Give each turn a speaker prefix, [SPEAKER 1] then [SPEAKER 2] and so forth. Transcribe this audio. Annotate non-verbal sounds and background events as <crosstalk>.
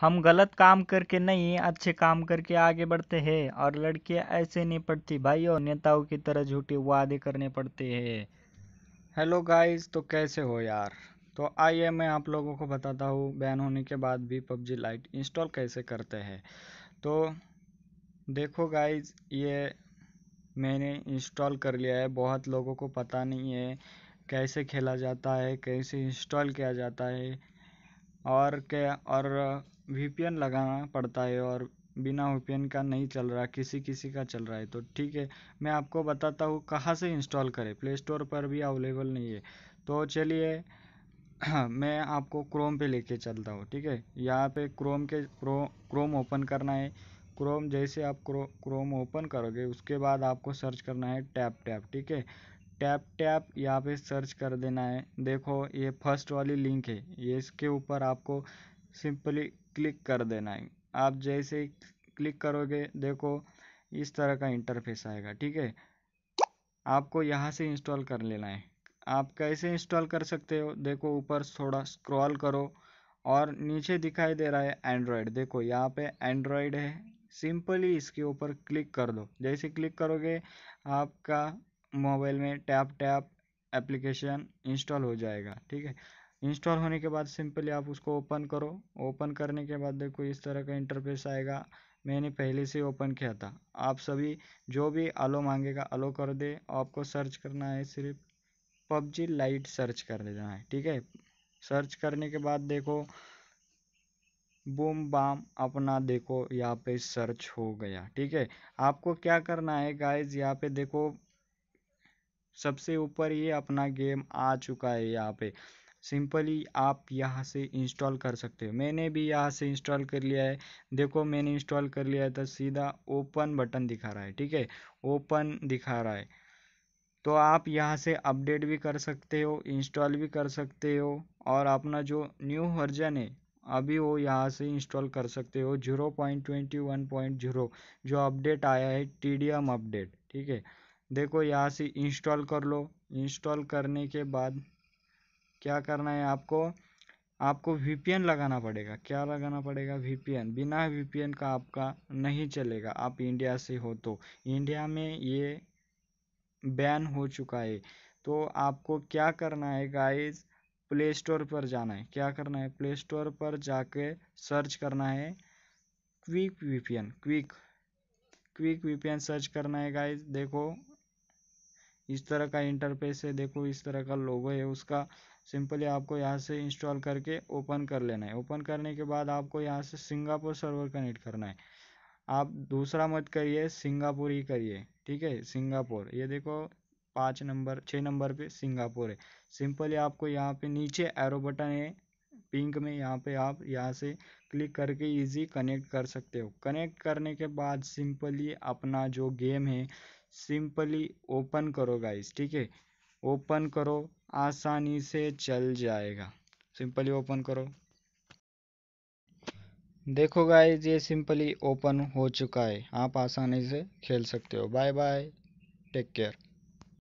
[SPEAKER 1] हम गलत काम करके नहीं अच्छे काम करके आगे बढ़ते हैं और लड़कियां ऐसे नहीं पढ़ती भाई और नेताओं की तरह झूठे वादे करने पड़ते हैं हेलो गाइस तो कैसे हो यार तो आइए मैं आप लोगों को बताता हूँ बैन होने के बाद भी पबजी लाइट इंस्टॉल कैसे करते हैं तो देखो गाइस ये मैंने इंस्टॉल कर लिया है बहुत लोगों को पता नहीं है कैसे खेला जाता है कैसे इंस्टॉल किया जाता है और क्या और वी लगाना पड़ता है और बिना वी का नहीं चल रहा किसी किसी का चल रहा है तो ठीक है मैं आपको बताता हूँ कहाँ से इंस्टॉल करें प्ले स्टोर पर भी अवेलेबल नहीं है तो चलिए <clears throat> मैं आपको क्रोम पे लेके चलता हूँ ठीक है यहाँ पे क्रोम के क्रो, क्रोम ओपन करना है क्रोम जैसे आप क्रो, क्रोम ओपन करोगे उसके बाद आपको सर्च करना है टैप टैप ठीक है टैप टैप यहाँ पे सर्च कर देना है देखो ये फर्स्ट वाली लिंक है ये इसके ऊपर आपको सिंपली क्लिक कर देना है आप जैसे क्लिक करोगे देखो इस तरह का इंटरफेस आएगा ठीक है आपको यहाँ से इंस्टॉल कर लेना है आप कैसे इंस्टॉल कर सकते हो देखो ऊपर थोड़ा स्क्रॉल करो और नीचे दिखाई दे रहा है एंड्रॉयड देखो यहाँ पे एंड्रॉयड है सिंपली इसके ऊपर क्लिक कर दो जैसे क्लिक करोगे आपका मोबाइल में टैप टैप एप्लीकेशन इंस्टॉल हो जाएगा ठीक है इंस्टॉल होने के बाद सिंपली आप उसको ओपन करो ओपन करने के बाद देखो इस तरह का इंटरफेस आएगा मैंने पहले से ओपन किया था आप सभी जो भी आलो मांगेगा अलो कर दे आपको सर्च करना है सिर्फ पबजी लाइट सर्च कर देना है ठीक है सर्च करने के बाद देखो बूम बाम अपना देखो यहाँ पे सर्च हो गया ठीक है आपको क्या करना है गाइज यहाँ पे देखो सबसे ऊपर ये अपना गेम आ चुका है यहाँ पे सिंपली आप यहाँ से इंस्टॉल कर सकते हो मैंने भी यहाँ से इंस्टॉल कर लिया है देखो मैंने इंस्टॉल कर लिया है तो सीधा ओपन बटन दिखा रहा है ठीक है ओपन दिखा रहा है तो आप यहाँ से अपडेट भी कर सकते हो इंस्टॉल भी कर सकते हो और अपना जो न्यू वर्जन है अभी वो यहाँ से इंस्टॉल कर सकते हो zero point twenty one point zero जो अपडेट आया है टी डी एम अपडेट ठीक है देखो यहाँ से इंस्टॉल कर लो इंस्टॉल करने के बाद क्या करना है आपको आपको वीपीएन लगाना पड़ेगा क्या लगाना पड़ेगा वीपीएन बिना वीपीएन का आपका नहीं चलेगा आप इंडिया से हो तो इंडिया में ये बैन हो चुका है तो आपको क्या करना है गाइस प्ले स्टोर पर जाना है क्या करना है प्ले स्टोर पर जाके सर्च करना है quick V quick quick VPN search करना है गाइस देखो इस तरह का इंटरफेस है देखो इस तरह का लोगो है उसका सिंपली आपको यहाँ से इंस्टॉल करके ओपन कर लेना है ओपन करने के बाद आपको यहाँ से सिंगापुर सर्वर कनेक्ट करना है आप दूसरा मत करिए सिंगापुर ही करिए ठीक है सिंगापुर ये देखो पाँच नंबर छः नंबर पे सिंगापुर है सिंपली आपको यहाँ पे नीचे एरो बटन है पिंक में यहाँ पे आप यहाँ से क्लिक करके इजी कनेक्ट कर सकते हो कनेक्ट करने के बाद सिंपली अपना जो गेम है सिंपली ओपन करो गाइस ठीक है ओपन करो आसानी से चल जाएगा सिंपली ओपन करो देखो गाइस ये सिंपली ओपन हो चुका है आप आसानी से खेल सकते हो बाय बाय टेक केयर